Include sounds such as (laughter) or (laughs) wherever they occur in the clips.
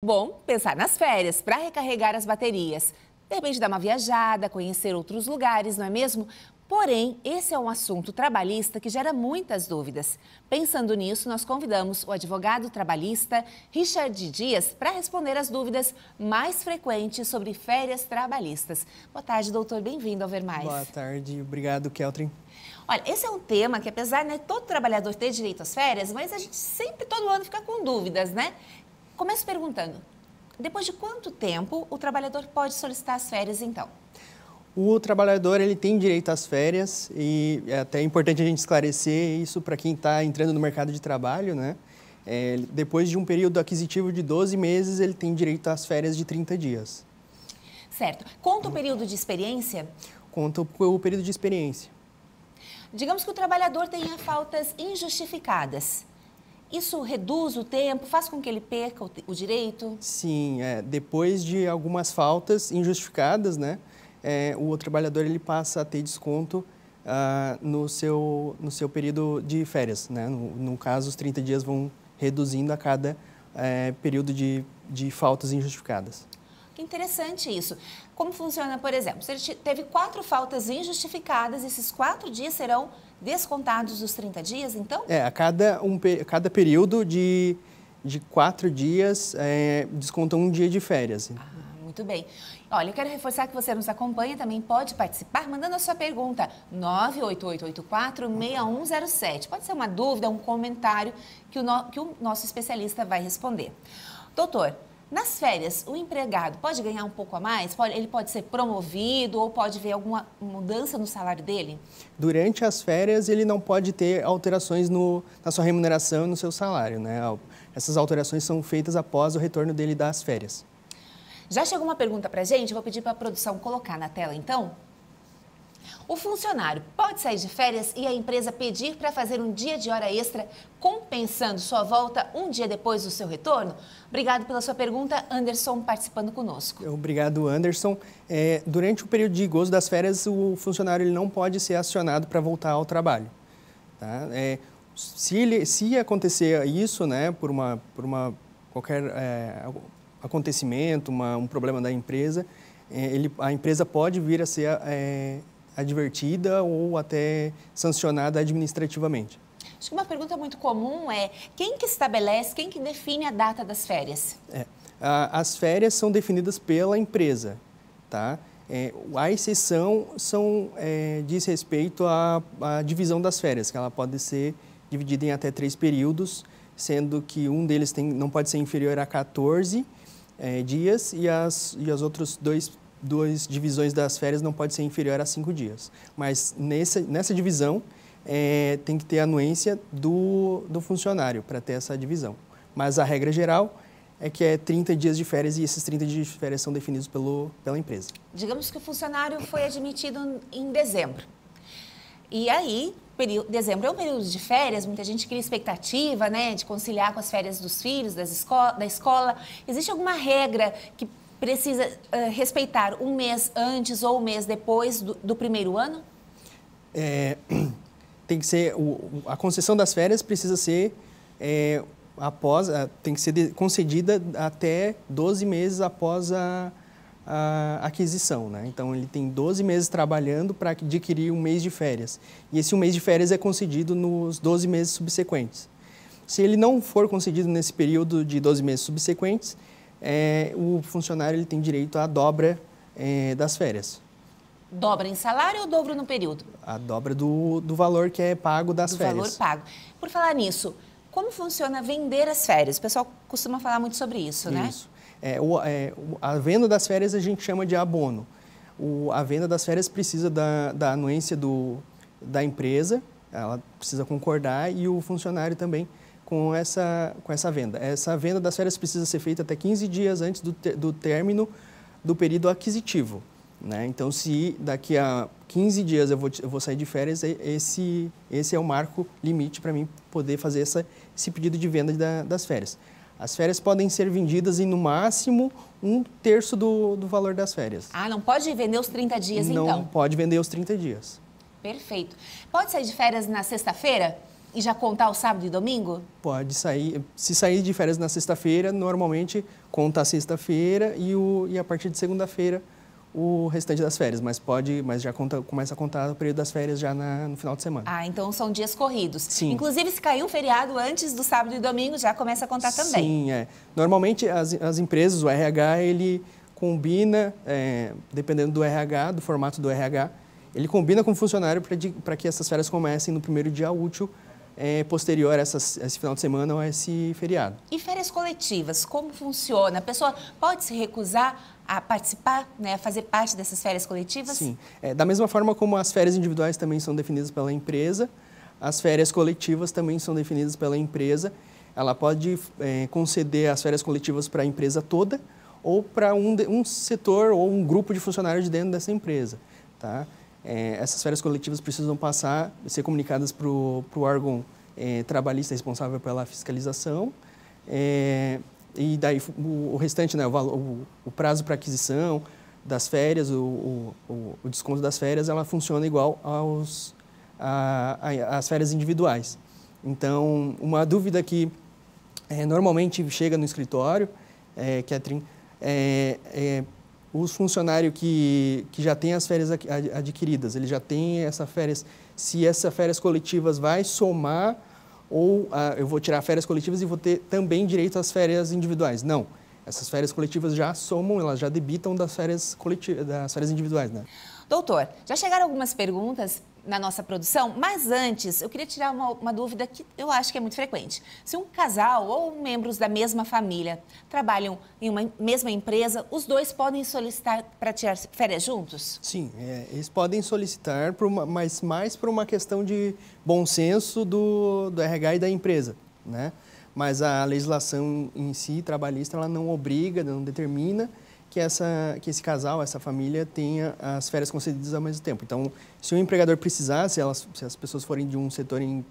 Bom, pensar nas férias para recarregar as baterias. De repente dar uma viajada, conhecer outros lugares, não é mesmo? Porém, esse é um assunto trabalhista que gera muitas dúvidas. Pensando nisso, nós convidamos o advogado trabalhista Richard Dias para responder as dúvidas mais frequentes sobre férias trabalhistas. Boa tarde, doutor. Bem-vindo ao Ver Mais. Boa tarde. Obrigado, Keltrin. Olha, esse é um tema que, apesar de né, todo trabalhador ter direito às férias, mas a gente sempre, todo ano, fica com dúvidas, né? Começo perguntando, depois de quanto tempo o trabalhador pode solicitar as férias, então? O trabalhador ele tem direito às férias e é até importante a gente esclarecer isso para quem está entrando no mercado de trabalho, né? É, depois de um período aquisitivo de 12 meses, ele tem direito às férias de 30 dias. Certo. Conta o período de experiência? Conta o período de experiência. Digamos que o trabalhador tenha faltas injustificadas. Isso reduz o tempo, faz com que ele perca o, o direito? Sim, é, depois de algumas faltas injustificadas, né, é, o trabalhador ele passa a ter desconto ah, no, seu, no seu período de férias. Né? No, no caso, os 30 dias vão reduzindo a cada é, período de, de faltas injustificadas. Que interessante isso. Como funciona, por exemplo, se ele teve quatro faltas injustificadas, esses quatro dias serão descontados os 30 dias, então? É, a cada, um, cada período de, de quatro dias, é, desconta um dia de férias. Ah, muito bem. Olha, eu quero reforçar que você nos acompanha também pode participar mandando a sua pergunta 98884-6107. Pode ser uma dúvida, um comentário que o, no, que o nosso especialista vai responder. Doutor, nas férias, o empregado pode ganhar um pouco a mais? Ele pode ser promovido ou pode ver alguma mudança no salário dele? Durante as férias, ele não pode ter alterações no, na sua remuneração e no seu salário. Né? Essas alterações são feitas após o retorno dele das férias. Já chegou uma pergunta para gente? Vou pedir para a produção colocar na tela, então. O funcionário pode sair de férias e a empresa pedir para fazer um dia de hora extra, compensando sua volta um dia depois do seu retorno? Obrigado pela sua pergunta, Anderson, participando conosco. Obrigado, Anderson. É, durante o período de gozo das férias, o funcionário ele não pode ser acionado para voltar ao trabalho. Tá? É, se, ele, se acontecer isso, né, por uma, por uma qualquer é, acontecimento, uma, um problema da empresa, é, ele, a empresa pode vir a ser é, advertida ou até sancionada administrativamente. Acho que uma pergunta muito comum é quem que estabelece, quem que define a data das férias? É, a, as férias são definidas pela empresa, tá? É, a exceção são, é, diz respeito à, à, divisão das férias, que ela pode ser dividida em até três períodos, sendo que um deles tem, não pode ser inferior a 14 é, dias e, as, e os outros dois duas divisões das férias não pode ser inferior a cinco dias. Mas nessa, nessa divisão é, tem que ter anuência do, do funcionário para ter essa divisão. Mas a regra geral é que é 30 dias de férias e esses 30 dias de férias são definidos pelo, pela empresa. Digamos que o funcionário foi admitido em dezembro. E aí, dezembro é um período de férias, muita gente cria expectativa, né, de conciliar com as férias dos filhos, das esco da escola. Existe alguma regra que precisa uh, respeitar um mês antes ou um mês depois do, do primeiro ano? É, (clears throat) tem que ser o, a concessão das férias precisa ser é, após tem que ser concedida até 12 meses após a, a aquisição, né? Então ele tem 12 meses trabalhando para adquirir um mês de férias e esse um mês de férias é concedido nos 12 meses subsequentes. Se ele não for concedido nesse período de 12 meses subsequentes, é, o funcionário ele tem direito à dobra é, das férias. Dobra em salário ou dobro no período? A dobra do, do valor que é pago das do férias. valor pago. Por falar nisso, como funciona vender as férias? O pessoal costuma falar muito sobre isso, né? Isso. É, o, é, a venda das férias a gente chama de abono. O, a venda das férias precisa da, da anuência do, da empresa, ela precisa concordar e o funcionário também com essa, com essa venda. Essa venda das férias precisa ser feita até 15 dias antes do, ter, do término do período aquisitivo. Né? Então, se daqui a 15 dias eu vou, eu vou sair de férias, esse, esse é o marco limite para mim poder fazer essa, esse pedido de venda da, das férias. As férias podem ser vendidas em, no máximo, um terço do, do valor das férias. Ah, não pode vender os 30 dias, não então? Não pode vender os 30 dias. Perfeito. Pode sair de férias na sexta-feira? e já contar o sábado e domingo? Pode sair. Se sair de férias na sexta-feira, normalmente conta a sexta-feira e, e a partir de segunda-feira o restante das férias, mas pode, mas já conta, começa a contar o período das férias já na, no final de semana. Ah, então são dias corridos. Sim. Inclusive, se cair um feriado antes do sábado e domingo, já começa a contar também. Sim, é. Normalmente as, as empresas, o RH, ele combina, é, dependendo do RH, do formato do RH, ele combina com o funcionário para que essas férias comecem no primeiro dia útil é, posterior a essas, esse final de semana ou a esse feriado. E férias coletivas, como funciona? A pessoa pode se recusar a participar, né, a fazer parte dessas férias coletivas? Sim. É, da mesma forma como as férias individuais também são definidas pela empresa, as férias coletivas também são definidas pela empresa. Ela pode é, conceder as férias coletivas para a empresa toda ou para um, um setor ou um grupo de funcionários dentro dessa empresa. Tá? é, essas férias coletivas precisam passar, ser comunicadas para o órgão é, trabalhista responsável pela fiscalização. É, e daí o, o restante, né, o, o, o prazo para aquisição das férias, o, o, desconto das férias, ela funciona igual aos, a, a, às férias individuais. Então, uma dúvida que é, normalmente chega no escritório, que é, é, é, o funcionário que, que já tem as férias adquiridas, ele já tem essa férias, se essas férias coletivas vai somar ou ah, eu vou tirar férias coletivas e vou ter também direito às férias individuais. Não, essas férias coletivas já somam, elas já debitam das férias, coletivas, das férias individuais, né? Doutor, já chegaram algumas perguntas na nossa produção, mas antes eu queria tirar uma, uma, dúvida que eu acho que é muito frequente. Se um casal ou membros da mesma família trabalham em uma mesma empresa, os dois podem solicitar para tirar férias juntos? Sim, é, eles podem solicitar, uma, mas mais por uma questão de bom senso do, do RH e da empresa, né? Mas a legislação em si, trabalhista, ela não obriga, não determina, que, essa, que esse casal, essa família, tenha as férias concedidas ao mesmo tempo. Então, se o empregador precisar, se, elas, se as pessoas forem de um setor em,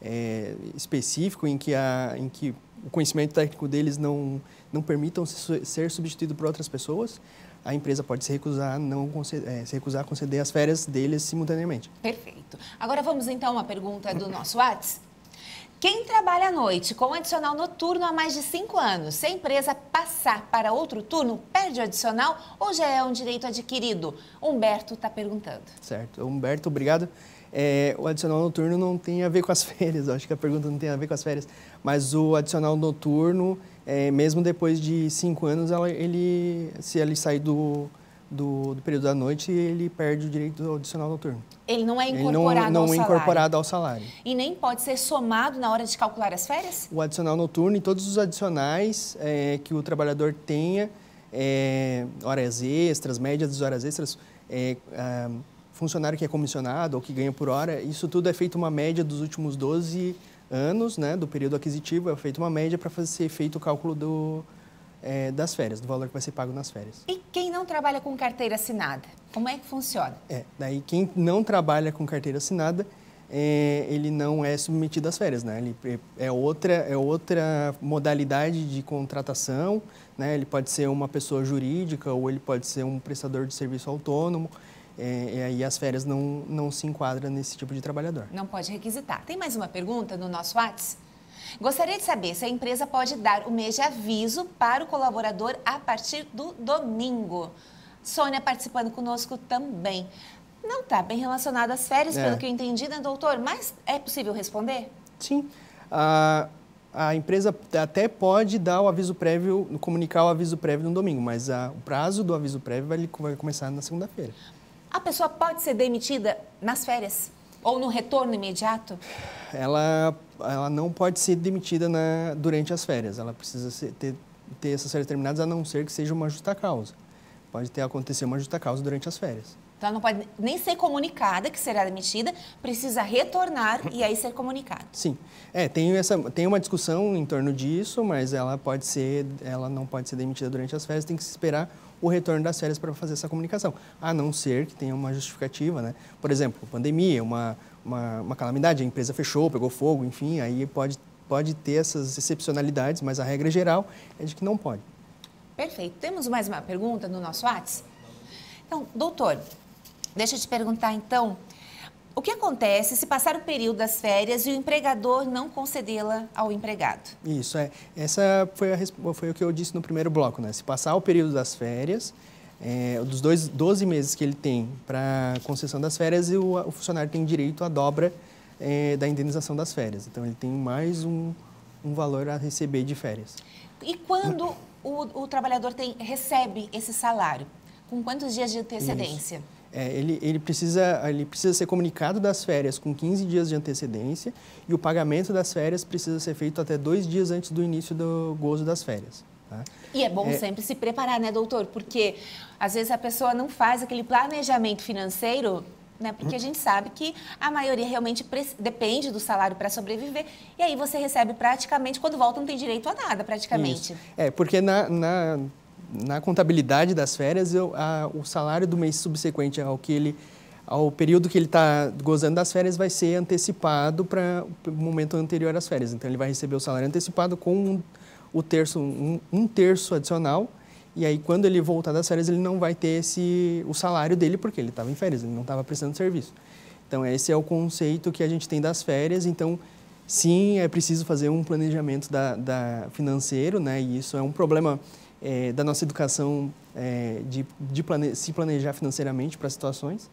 é, específico em que, a, em que o conhecimento técnico deles não, não permitam se, ser substituído por outras pessoas, a empresa pode se recusar, não é, se recusar a conceder as férias deles simultaneamente. Perfeito. Agora vamos então a pergunta do nosso WhatsApp. Quem trabalha à noite com adicional noturno há mais de cinco anos, se a empresa passar para outro turno, perde o adicional ou já é um direito adquirido? Humberto está perguntando. Certo. Humberto, obrigado. É, o adicional noturno não tem a ver com as (laughs) férias, eu acho que a pergunta não tem a ver com as férias, mas o adicional noturno, é, mesmo depois de cinco anos, ela, ele, se ele sair do, do, do, período da noite, ele perde o direito adicional noturno. Ele não é incorporado não, não ao é salário. é incorporado ao salário. E nem pode ser somado na hora de calcular as férias? O adicional noturno e todos os adicionais é, que o trabalhador tenha, é, horas extras, média das horas extras, é, é, funcionário que é comissionado ou que ganha por hora, isso tudo é feito uma média dos últimos 12 anos, né, do período aquisitivo, é feito uma média para ser feito o cálculo do, é, das férias, do valor que vai ser pago nas férias. E quem não trabalha com carteira assinada, como é que funciona? É, daí quem não trabalha com carteira assinada, é, ele não é submetido às férias, né? Ele é, é outra, é outra modalidade de contratação, né? Ele pode ser uma pessoa jurídica ou ele pode ser um prestador de serviço autônomo. É, e aí as férias não, não se enquadram nesse tipo de trabalhador. Não pode requisitar. Tem mais uma pergunta no nosso WhatsApp? Gostaria de saber se a empresa pode dar o mês de aviso para o colaborador a partir do domingo. Sônia participando conosco também. Não está bem relacionado às férias, é. pelo que eu entendi, né, doutor? Mas é possível responder? Sim. A, a empresa até pode dar o aviso prévio, comunicar o aviso prévio no domingo, mas a, o prazo do aviso prévio vai, vai começar na segunda-feira. A pessoa pode ser demitida nas férias? Ou no retorno imediato? Ela, ela não pode ser demitida na, durante as férias. Ela precisa ser, ter, ter essas férias terminadas, a não ser que seja uma justa causa. Pode ter acontecido uma justa causa durante as férias. Então, ela não pode nem ser comunicada que será demitida, precisa retornar e aí ser comunicada. Sim. É, tem, essa, tem uma discussão em torno disso, mas ela pode ser, ela não pode ser demitida durante as férias, tem que esperar o retorno das férias para fazer essa comunicação, a não ser que tenha uma justificativa, né? Por exemplo, pandemia, uma, uma, uma calamidade, a empresa fechou, pegou fogo, enfim, aí pode, pode ter essas excepcionalidades, mas a regra geral é de que não pode. Perfeito. Temos mais uma pergunta no nosso WhatsApp? Então, doutor, Deixa eu te perguntar então, o que acontece se passar o período das férias e o empregador não concedê-la ao empregado? Isso, é. Essa foi, a, foi, o que eu disse no primeiro bloco, né? Se passar o período das férias, é, dos dois, 12 meses que ele tem para concessão das férias, o, o, funcionário tem direito à dobra é, da indenização das férias. Então, ele tem mais um, um valor a receber de férias. E quando o, o trabalhador tem, recebe esse salário? Com quantos dias de antecedência? Isso. É, ele, ele, precisa, ele precisa ser comunicado das férias com 15 dias de antecedência e o pagamento das férias precisa ser feito até dois dias antes do início do gozo das férias. Tá? E é bom é... sempre se preparar, né, doutor? Porque às vezes a pessoa não faz aquele planejamento financeiro né? Porque a gente sabe que a maioria realmente depende do salário para sobreviver. E aí você recebe praticamente, quando volta, não tem direito a nada, praticamente. Isso. É, porque na, na na contabilidade das férias, eu, a, o salário do mês subsequente ao que ele ao período que ele está gozando das férias vai ser antecipado para o momento anterior às férias. Então ele vai receber o salário antecipado com um, o terço um, um terço adicional e aí, quando ele voltar das férias, ele não vai ter esse, o salário dele, porque ele estava em férias, ele não estava prestando serviço. Então, esse é o conceito que a gente tem das férias. Então, sim, é preciso fazer um planejamento da, da financeiro, né? E isso é um problema é, da nossa educação é, de, de plane se planejar financeiramente para situações,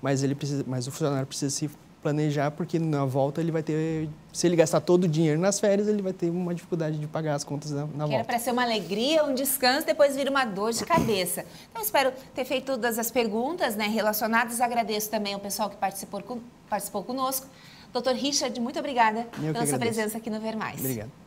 mas ele precisa, mas o funcionário precisa se planejar porque na volta ele vai ter, se ele gastar todo o dinheiro nas férias, ele vai ter uma dificuldade de pagar as contas na, na volta. Era para ser uma alegria, um descanso, depois vira uma dor de cabeça. Então espero ter feito todas as perguntas, né, relacionadas. Agradeço também ao pessoal que participou, participou conosco. Doutor Richard, muito obrigada Eu pela sua presença aqui no Ver Mais. Obrigado.